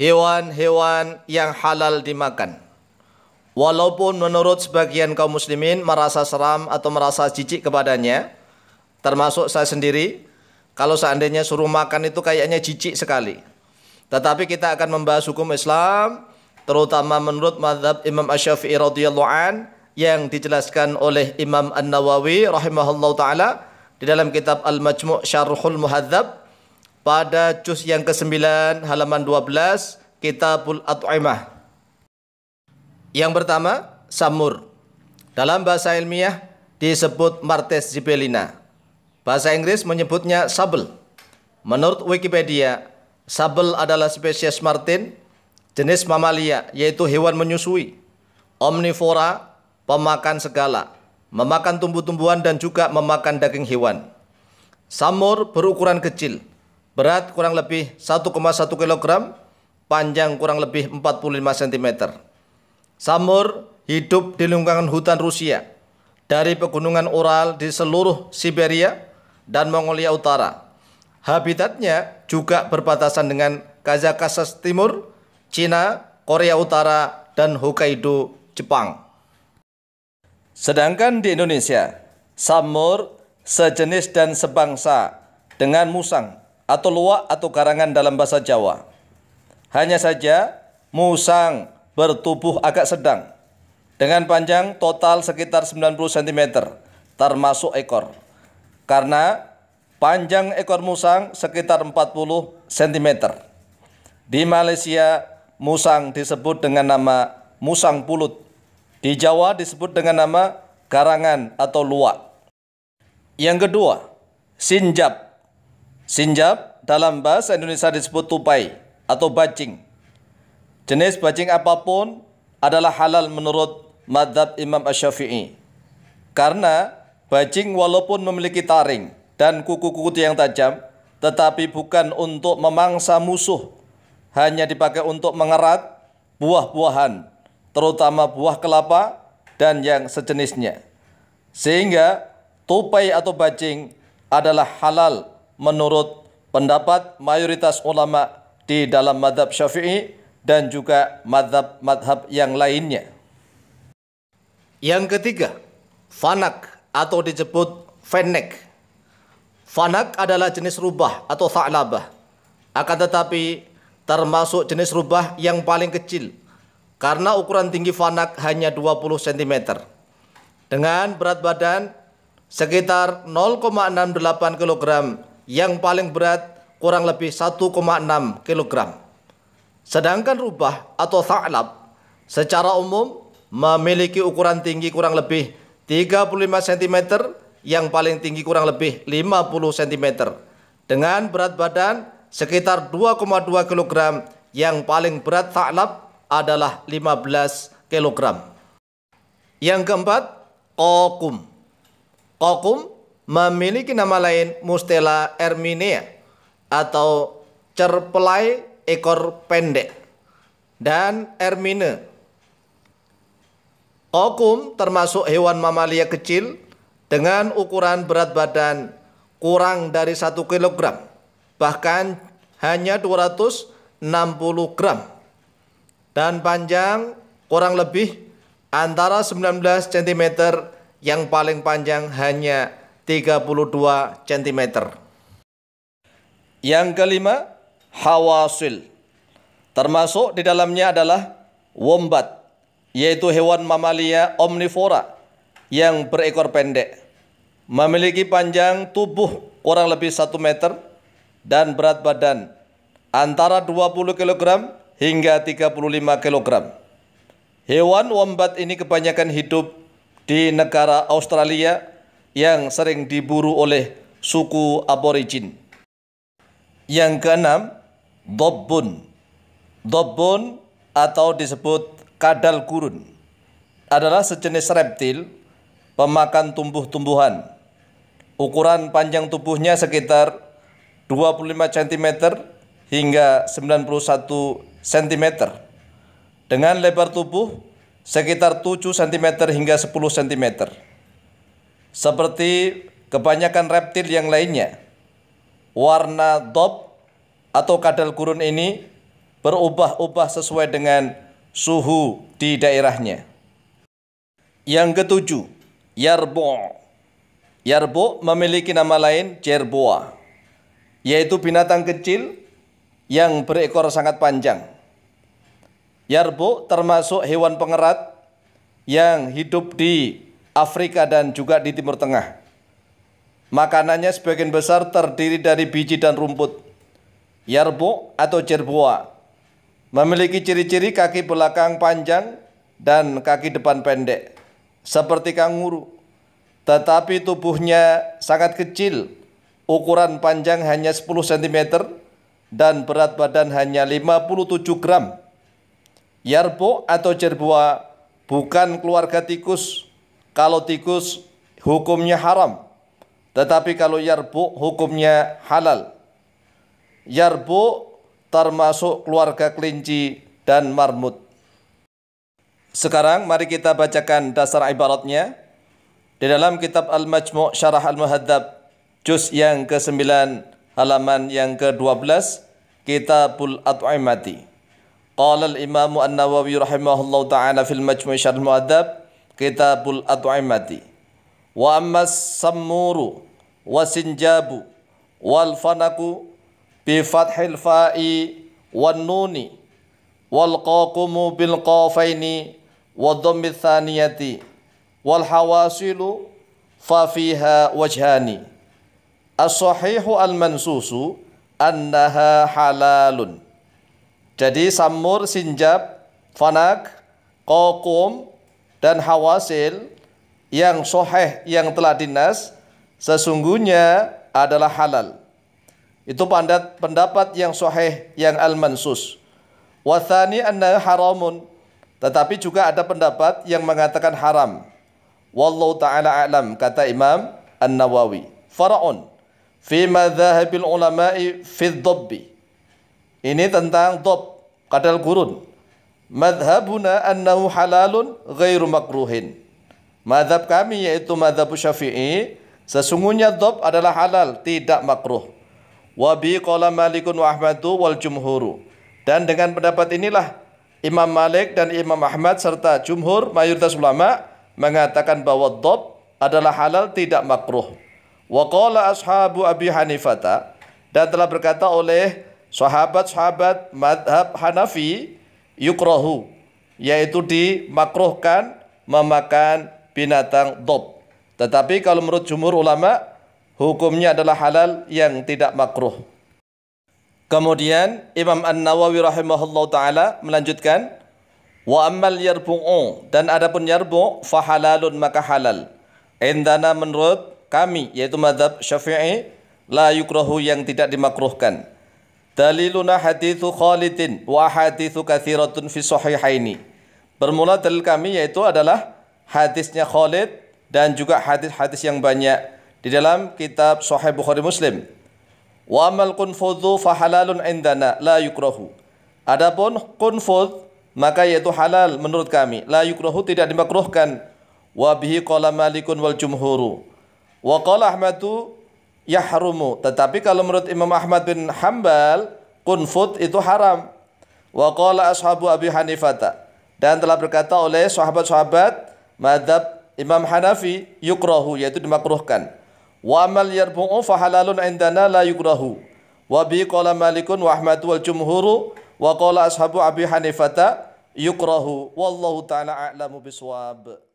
hewan-hewan yang halal dimakan. Walaupun menurut sebagian kaum muslimin merasa seram atau merasa jijik kepadanya, termasuk saya sendiri, kalau seandainya suruh makan itu kayaknya jijik sekali. Tetapi kita akan membahas hukum Islam terutama menurut mazhab Imam ash syafii radhiyallahu an yang dijelaskan oleh Imam An-Nawawi rahimahullah taala di dalam kitab Al-Majmu' Syarhul Muhadzab pada juz yang ke-9 halaman 12 Kitabul At'imah. Yang pertama, samur. Dalam bahasa ilmiah disebut Martes zibelina. Bahasa Inggris menyebutnya sabel. Menurut Wikipedia, sabel adalah spesies martin, jenis mamalia, yaitu hewan menyusui, omnivora, pemakan segala, memakan tumbuh-tumbuhan dan juga memakan daging hewan. Samur berukuran kecil, Berat kurang lebih 1,1 kg, panjang kurang lebih 45 cm. Samur hidup di lingkungan hutan Rusia, dari pegunungan Ural di seluruh Siberia dan Mongolia Utara. Habitatnya juga berbatasan dengan Kazakhstan Timur, Cina, Korea Utara, dan Hokkaido, Jepang. Sedangkan di Indonesia, samur sejenis dan sebangsa dengan musang atau luwak atau karangan dalam bahasa Jawa. Hanya saja musang bertubuh agak sedang dengan panjang total sekitar 90 cm termasuk ekor. Karena panjang ekor musang sekitar 40 cm. Di Malaysia musang disebut dengan nama musang pulut. Di Jawa disebut dengan nama karangan atau luwak. Yang kedua, sinjab Sinjab dalam bahasa Indonesia disebut tupai atau bajing. Jenis bajing apapun adalah halal menurut madhab Imam Ash-Syafi'i. Karena bajing walaupun memiliki taring dan kuku-kuku yang tajam, tetapi bukan untuk memangsa musuh, hanya dipakai untuk mengerat buah-buahan, terutama buah kelapa dan yang sejenisnya. Sehingga tupai atau bajing adalah halal menurut pendapat mayoritas ulama di dalam madhab syafi'i dan juga madhab-madhab yang lainnya. Yang ketiga, fanak atau disebut fenek. Fanak adalah jenis rubah atau fa'labah. Akan tetapi termasuk jenis rubah yang paling kecil karena ukuran tinggi fanak hanya 20 cm. Dengan berat badan sekitar 0,68 kg yang paling berat kurang lebih 1,6 kg. Sedangkan rubah atau sa'lab secara umum memiliki ukuran tinggi kurang lebih 35 cm yang paling tinggi kurang lebih 50 cm dengan berat badan sekitar 2,2 kg yang paling berat sa'lab adalah 15 kg. Yang keempat, kokum. Kokum memiliki nama lain Mustela erminea atau cerpelai ekor pendek dan ermine. Kokum termasuk hewan mamalia kecil dengan ukuran berat badan kurang dari 1 kg, bahkan hanya 260 gram dan panjang kurang lebih antara 19 cm yang paling panjang hanya 32 cm. Yang kelima, hawasil. Termasuk di dalamnya adalah wombat, yaitu hewan mamalia omnivora yang berekor pendek. Memiliki panjang tubuh kurang lebih 1 meter dan berat badan antara 20 kg hingga 35 kg. Hewan wombat ini kebanyakan hidup di negara Australia, yang sering diburu oleh suku aborigin. Yang keenam, dobbun. Dobbun atau disebut kadal gurun adalah sejenis reptil pemakan tumbuh-tumbuhan. Ukuran panjang tubuhnya sekitar 25 cm hingga 91 cm. Dengan lebar tubuh sekitar 7 cm hingga 10 cm seperti kebanyakan reptil yang lainnya. Warna top atau kadal gurun ini berubah-ubah sesuai dengan suhu di daerahnya. Yang ketujuh, yarbo. Yarbo memiliki nama lain jerboa, yaitu binatang kecil yang berekor sangat panjang. Yarbo termasuk hewan pengerat yang hidup di Afrika dan juga di Timur Tengah. Makanannya sebagian besar terdiri dari biji dan rumput. Yarbo atau jerboa memiliki ciri-ciri kaki belakang panjang dan kaki depan pendek seperti kanguru. Tetapi tubuhnya sangat kecil, ukuran panjang hanya 10 cm dan berat badan hanya 57 gram. Yarbo atau jerboa bukan keluarga tikus kalau tikus hukumnya haram. Tetapi kalau yarbu hukumnya halal. Yarbu termasuk keluarga kelinci dan marmut. Sekarang mari kita bacakan dasar ibaratnya di dalam kitab Al-Majmu' Syarah Al-Muhadzab juz yang ke-9 halaman yang ke-12 Kitabul At'imati. Qala al-Imam An-Nawawi rahimahullahu taala fil Majmu' Syarah Al-Muhadzab kitabul at'imati wa ammas wa sinjabu, wal fanaku bi fathil fa'i wan nuni wal qaqumu bil qafaini wa dhammi thaniyati wal hawasilu fa fiha wajhani as-sahihu al mansusu annaha halalun jadi samur sinjab fanak qaqum dan hawasil yang soheh yang telah dinas sesungguhnya adalah halal. Itu pandat pendapat yang soheh yang al-mansus. Wathani anna haramun. Tetapi juga ada pendapat yang mengatakan haram. Wallahu ta'ala a'lam kata Imam An-Nawawi. Faraun fi madhahabil ulama'i fi dhabbi. Ini tentang dhab, kadal gurun madhabuna annahu halalun ghairu makruhin. Madhab kami yaitu madhab syafi'i, sesungguhnya dob adalah halal, tidak makruh. Wabi qala malikun wa ahmadu wal jumhuru. Dan dengan pendapat inilah Imam Malik dan Imam Ahmad serta jumhur mayoritas ulama mengatakan bahwa dob adalah halal tidak makruh. Wa qala ashabu Abi Hanifata dan telah berkata oleh sahabat-sahabat madhab Hanafi yukrohu yaitu dimakruhkan memakan binatang dob. Tetapi kalau menurut jumhur ulama hukumnya adalah halal yang tidak makruh. Kemudian Imam An-Nawawi rahimahullah taala melanjutkan wa ammal yarbu'u dan adapun yarbu' fahalalun maka halal. Indana menurut kami yaitu madhab Syafi'i la yukrohu yang tidak dimakruhkan. Daliluna hadithu Khalidin wa hadithu kathiratun fi sahihaini. Bermula dalil kami yaitu adalah hadisnya Khalid dan juga hadis-hadis yang banyak di dalam kitab Sahih Bukhari Muslim. Wa amal kunfudhu fahalalun indana la yukrohu. Adapun kunfudh maka yaitu halal menurut kami la yukrohu tidak dimakruhkan. Wa bihi qala Malikun wal jumhuru. Wa qala Ahmadu yahrumu. Tetapi kalau menurut Imam Ahmad bin Hambal, kunfut itu haram. Wa qala ashabu Abi Hanifata. Dan telah berkata oleh sahabat-sahabat madhab Imam Hanafi yukrahu yaitu dimakruhkan. Wa mal yarbu'u halalun indana la yukrahu. Wa bi qala Malikun wa Ahmad wal jumhuru wa qala ashabu Abi Hanifata yukrahu. Wallahu ta'ala a'lamu biswab.